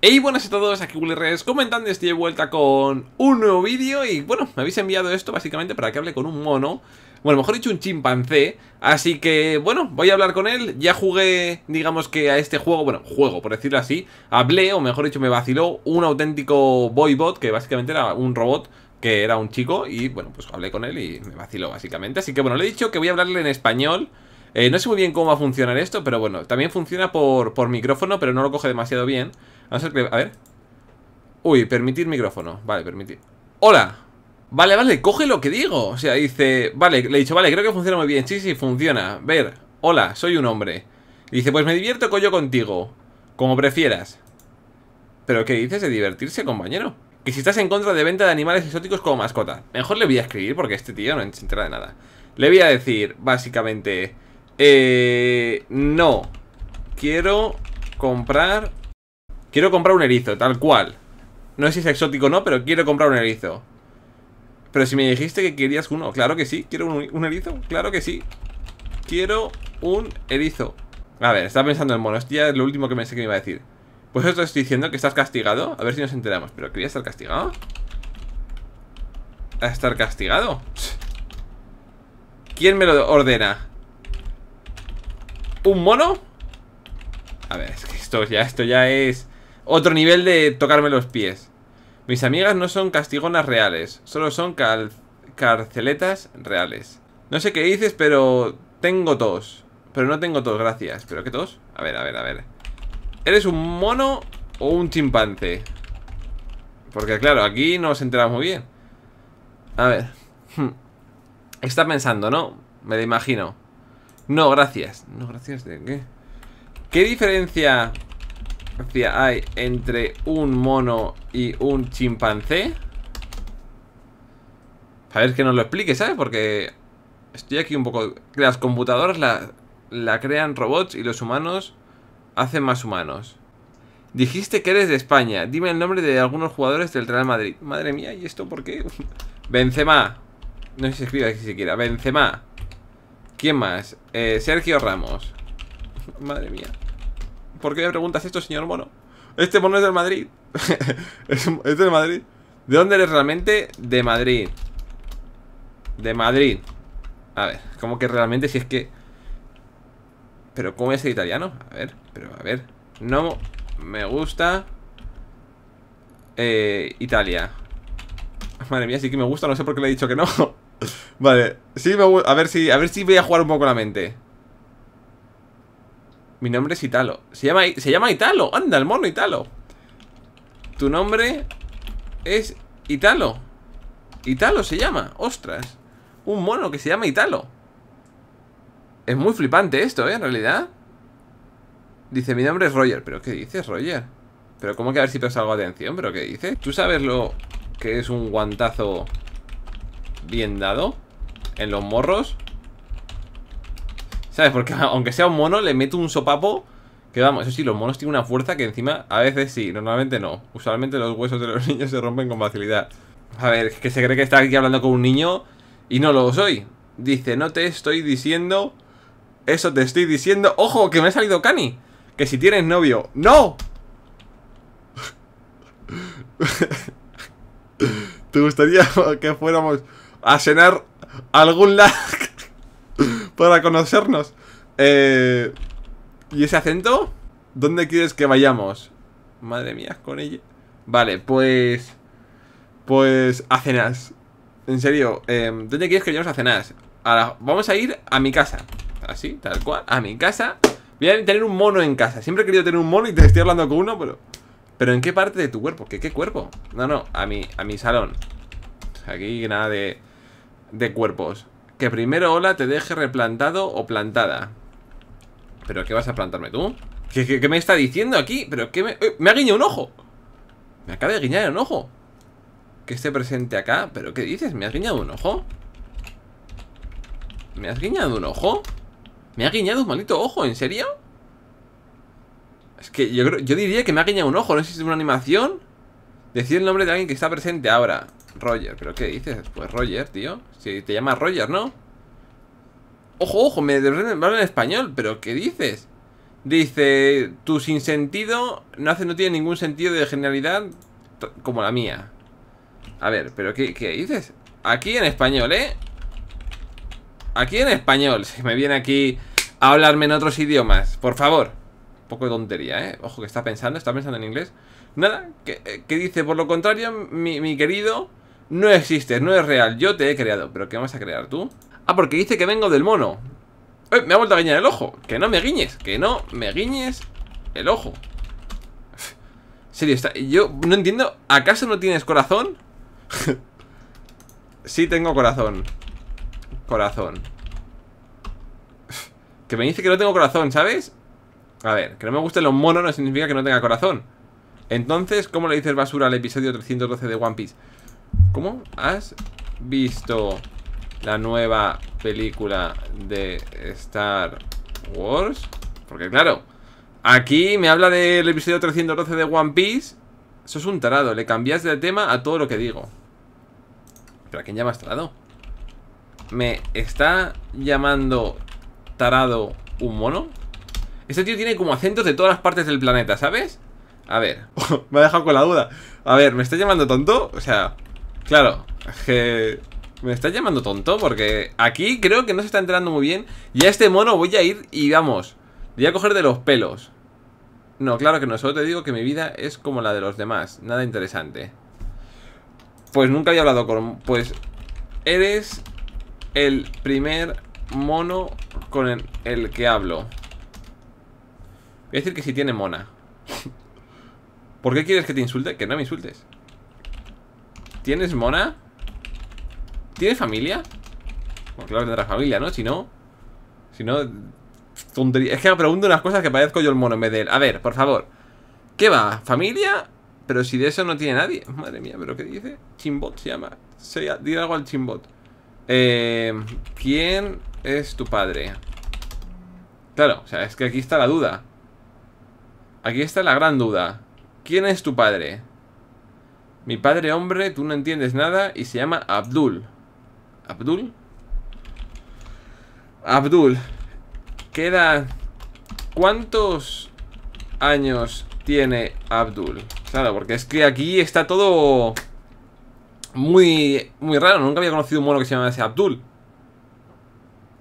Hey buenas a todos, aquí Willy comentando, estoy de vuelta con un nuevo vídeo y bueno, me habéis enviado esto básicamente para que hable con un mono Bueno, mejor dicho un chimpancé, así que bueno, voy a hablar con él Ya jugué, digamos que a este juego, bueno, juego por decirlo así Hablé, o mejor dicho me vaciló, un auténtico boybot que básicamente era un robot que era un chico Y bueno, pues hablé con él y me vaciló básicamente Así que bueno, le he dicho que voy a hablarle en español eh, no sé muy bien cómo va a funcionar esto, pero bueno, también funciona por, por micrófono, pero no lo coge demasiado bien a ver, Uy, permitir micrófono. Vale, permitir. ¡Hola! Vale, vale, coge lo que digo. O sea, dice, vale, le he dicho, vale, creo que funciona muy bien. Sí, sí, funciona. Ver, hola, soy un hombre. dice, pues me divierto yo contigo. Como prefieras. ¿Pero qué dices de divertirse, compañero? Que si estás en contra de venta de animales exóticos como mascota. Mejor le voy a escribir porque este tío no se entera de nada. Le voy a decir, básicamente, eh, no quiero comprar Quiero comprar un erizo, tal cual. No sé si es exótico o no, pero quiero comprar un erizo. Pero si me dijiste que querías uno, claro que sí. ¿Quiero un, erizo? Claro que sí. Quiero un erizo. A ver, estaba pensando en monos. Ya es lo último que pensé que me iba a decir. Pues esto estoy diciendo que estás castigado. A ver si nos enteramos. ¿Pero quería estar castigado? ¿A estar castigado? ¿Quién me lo ordena? ¿Un mono? A ver, esto ya, esto ya es... Otro nivel de tocarme los pies. Mis amigas no son castigonas reales, solo son carceletas reales. No sé qué dices, pero tengo tos. Pero no tengo tos, gracias. ¿Pero qué tos? A ver, a ver, a ver. ¿Eres un mono o un chimpancé? Porque claro, aquí no se enteramos muy bien. A ver. Hmm. Está pensando, ¿no? Me lo imagino. No, gracias. No, gracias, ¿de qué? ¿Qué diferencia hay entre un mono y un chimpancé? A ver que nos lo explique, ¿sabes? Porque estoy aquí un poco... Las computadoras la, crean robots y los humanos hacen más humanos. Dijiste que eres de España. Dime el nombre de algunos jugadores del Real Madrid. Madre mía, ¿y esto por qué? Benzema. No sé si se escribe aquí siquiera. Benzema. ¿Quién más? Eh, Sergio Ramos. Madre mía. ¿Por qué me preguntas esto, señor mono? Este mono es del Madrid. es, Madrid. ¿De dónde eres realmente? De Madrid. De Madrid. A ver, como que realmente si es que... Pero ¿cómo es el italiano? A ver, pero a ver. No me gusta... Eh, Italia. Madre mía, sí que me gusta, no sé por qué le he dicho que no. vale, sí A ver si, a ver si voy a jugar un poco la mente. Mi nombre es Italo. Se llama, se llama Italo. Anda, el mono Italo. Tu nombre es Italo. Italo se llama. Ostras. Un mono que se llama Italo. Es muy flipante esto, ¿eh? En realidad. Dice, mi nombre es Roger. ¿Pero qué dices, Roger? ¿Pero cómo que a ver si te salgo atención? ¿Pero qué dices? ¿Tú sabes lo que es un guantazo bien dado? En los morros. ¿Sabes? Porque aunque sea un mono, le meto un sopapo. Que vamos, eso sí, los monos tienen una fuerza que encima a veces sí, normalmente no. Usualmente los huesos de los niños se rompen con facilidad. A ver, que se cree que está aquí hablando con un niño y no lo soy. Dice, no te estoy diciendo... Eso te estoy diciendo... ¡Ojo, que me ha salido Cani! Que si tienes novio... ¡No! ¿Te gustaría que fuéramos a cenar algún lado? para conocernos. Eh, ¿Y ese acento? ¿Dónde quieres que vayamos? Madre mía, con ella. Vale, pues... Pues a cenas. En serio, em, ¿dónde quieres que vayamos a cenas? Ahora, vamos a ir a mi casa. Así, tal cual, a mi casa. Voy a tener un mono en casa. Siempre he querido tener un mono y te estoy hablando con uno, pero... ¿Pero en qué parte de tu cuerpo? ¿Qué, qué cuerpo? No, no, a mi, a mi salón. Aquí nada de, de cuerpos. Que primero ola te deje replantado o plantada. ¿Pero qué vas a plantarme tú? ¿Qué, qué, me está diciendo aquí? ¿Pero qué me...? ¡Me ha guiñado un ojo! Me acaba de guiñar un ojo Que esté presente acá ¿Pero qué dices? ¿Me has guiñado un ojo? ¿Me has guiñado un ojo? ¿Me ha guiñado un maldito ojo? ¿En serio? Es que yo, yo diría que me ha guiñado un ojo No sé si es una animación Decir el nombre de alguien que está presente ahora Roger, ¿pero qué dices Pues Roger, tío. Si te llamas Roger, ¿no? Ojo, ojo, me hablar en español, ¿pero qué dices? Dice, tu sinsentido no, hace, no tiene ningún sentido de generalidad como la mía. A ver, ¿pero qué, dices? Aquí en español, ¿eh? Aquí en español, si me viene aquí a hablarme en otros idiomas, por favor. Un poco de tontería, ¿eh? Ojo que está pensando, está pensando en inglés. Nada, ¿qué eh, dice, por lo contrario, mi querido no existe, no es real, yo te he creado ¿Pero qué vas a crear tú? Ah, porque dice que vengo del mono Me ha vuelto a guiñar el ojo Que no me guiñes, que no me guiñes el ojo Serio, yo no entiendo ¿Acaso no tienes corazón? sí tengo corazón Corazón Que me dice que no tengo corazón, ¿sabes? A ver, que no me gusten los monos no significa que no tenga corazón Entonces, ¿cómo le dices basura al episodio 312 de One Piece? ¿Cómo? ¿Has visto la nueva película de Star Wars? Porque claro, aquí me habla del episodio 312 de One Piece. Eso es un tarado, le cambias de tema a todo lo que digo. ¿Pero a quién llamas tarado? ¿Me está llamando tarado un mono? Este tío tiene como acentos de todas las partes del planeta, ¿sabes? A ver, me ha dejado con la duda. A ver, ¿me está llamando tonto? O sea, Claro, que me está llamando tonto porque aquí creo que no se está enterando muy bien. Y a este mono voy a ir y vamos, voy a coger de los pelos. No, claro que no, solo te digo que mi vida es como la de los demás, nada interesante. Pues nunca había hablado con... Pues eres el primer mono con el, que hablo. Voy a decir que si sí tiene mona. ¿Por qué quieres que te insulte? Que no me insultes. ¿Tienes mona? ¿Tienes familia? claro que tendrás familia, ¿no? Si no... Si no... Es que me pregunto unas cosas que parezco yo el mono en vez de él. A ver, por favor. ¿Qué va? ¿Familia? Pero si de eso no tiene nadie. Madre mía, ¿pero qué dice? Chimbot se llama. Se, dile algo al chimbot. Eh, ¿Quién es tu padre? Claro, o sea, es que aquí está la duda. Aquí está la gran duda. ¿Quién es tu padre? Mi padre hombre, tú no entiendes nada y se llama Abdul. ¿Abdul? Abdul, queda... ¿Cuántos años tiene Abdul? Claro, porque es que aquí está todo muy, muy raro. Nunca había conocido un mono que se llamase Abdul.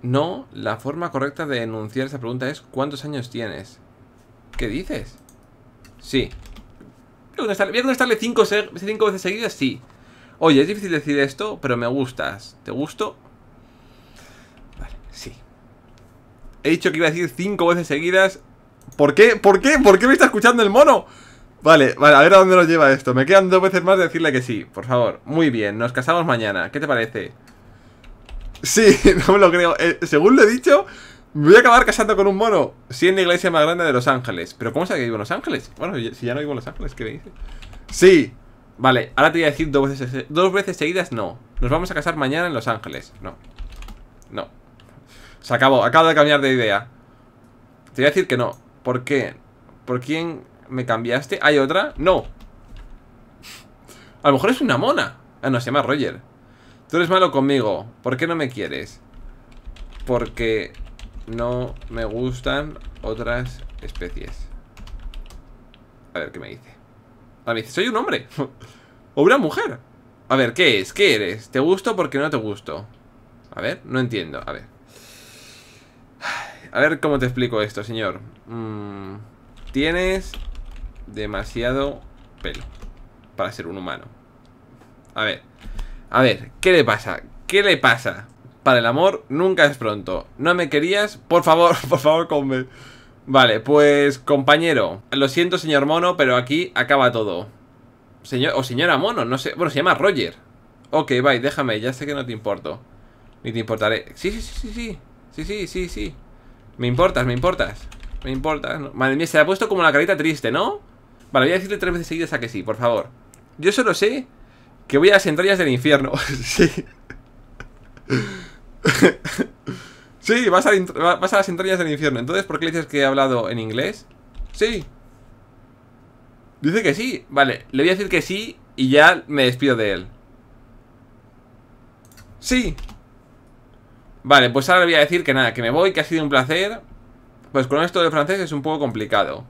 No, la forma correcta de enunciar esa pregunta es ¿cuántos años tienes? ¿Qué dices? Sí, ¿Voy a contestarle cinco, veces seguidas? Sí. Oye, es difícil decir esto, pero me gustas. ¿Te gusto? Vale, sí. He dicho que iba a decir cinco veces seguidas. ¿Por qué? ¿Por qué? ¿Por qué me está escuchando el mono? Vale, vale, a ver a dónde nos lleva esto. Me quedan dos veces más de decirle que sí, por favor. Muy bien, nos casamos mañana. ¿Qué te parece? Sí, no me lo creo. Eh, según lo he dicho, me voy a acabar casando con un mono. Sí, en la iglesia más grande de Los Ángeles. ¿Pero cómo sabe que vivo en Los Ángeles? Bueno, si ya no vivo en Los Ángeles, ¿qué me dice? Sí. Vale, ahora te voy a decir dos veces, dos veces seguidas no. Nos vamos a casar mañana en Los Ángeles. No. No. Se acabó. Acabo de cambiar de idea. Te voy a decir que no. ¿Por qué? ¿Por quién me cambiaste? ¿Hay otra? No. A lo mejor es una mona. Ah, no, se llama Roger. Tú eres malo conmigo. ¿Por qué no me quieres? Porque no me gustan otras especies. A ver, ¿qué me dice? a ah, me dice, soy un hombre. o una mujer. A ver, ¿qué es? ¿Qué eres? ¿Te gusto porque no te gusto? A ver, no entiendo. A ver. A ver cómo te explico esto, señor. Mm, tienes demasiado pelo para ser un humano. A ver, a ver, ¿qué le pasa? ¿Qué le pasa? Para el amor, nunca es pronto. ¿No me querías? Por favor, por favor, come. Vale, pues compañero. Lo siento, señor mono, pero aquí acaba todo. Señor, o señora mono, no sé. Bueno, se llama Roger. Ok, bye, déjame, ya sé que no te importo. Ni te importaré. Sí, sí, sí, sí, sí. Sí, sí, sí, sí. Me importas, me importas. Me importas. Madre mía, se le ha puesto como la carita triste, ¿no? Vale, voy a decirle tres veces seguidas a que sí, por favor. Yo solo sé que voy a las entrañas del infierno. sí. sí, vas a, las entrañas del infierno. Entonces, ¿por qué le dices que he hablado en inglés? Sí. Dice que sí. Vale, le voy a decir que sí y ya me despido de él. Sí. Vale, pues ahora le voy a decir que nada, que me voy, que ha sido un placer. Pues con esto del francés es un poco complicado.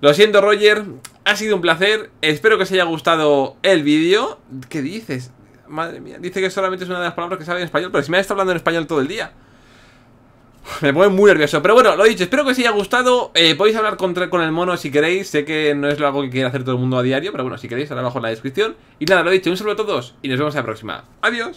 Lo siento, Roger. Ha sido un placer. Espero que os haya gustado el vídeo. ¿Qué dices? Madre mía, dice que solamente es una de las palabras que sabe en español, pero si me estado hablando en español todo el día. Me pone muy nervioso. Pero bueno, lo dicho, espero que os haya gustado. Eh, podéis hablar con, con, el mono si queréis. Sé que no es algo que quiere hacer todo el mundo a diario, pero bueno, si queréis, ahora abajo en la descripción. Y nada, lo dicho, un saludo a todos y nos vemos en la próxima. Adiós.